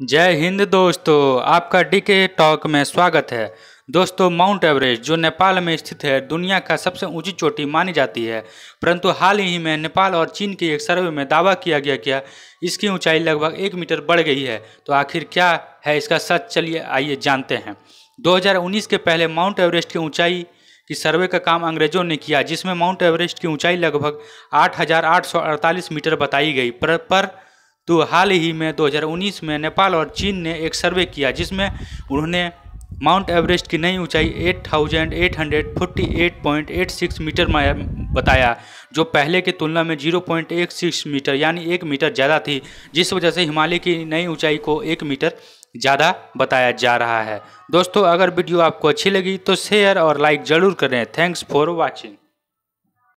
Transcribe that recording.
जय हिंद दोस्तों आपका डीके टॉक में स्वागत है दोस्तों माउंट एवरेस्ट जो नेपाल में स्थित है दुनिया का सबसे ऊंची चोटी मानी जाती है परंतु हाल ही में नेपाल और चीन के एक सर्वे में दावा किया गया कि इसकी ऊंचाई लगभग एक मीटर बढ़ गई है तो आखिर क्या है इसका सच चलिए आइए जानते हैं 2019 के पहले माउंट एवरेस्ट की ऊंचाई की सर्वे का काम अंग्रेजों ने किया जिसमें माउंट एवरेस्ट की ऊंचाई लगभग आठ मीटर बताई गई पर, पर तो हाल ही में 2019 में नेपाल और चीन ने एक सर्वे किया जिसमें उन्होंने माउंट एवरेस्ट की नई ऊंचाई 8,848.86 मीटर बताया जो पहले की तुलना में 0.16 मीटर यानी एक मीटर ज़्यादा थी जिस वजह से हिमालय की नई ऊंचाई को एक मीटर ज़्यादा बताया जा रहा है दोस्तों अगर वीडियो आपको अच्छी लगी तो शेयर और लाइक ज़रूर करें थैंक्स फॉर वॉचिंग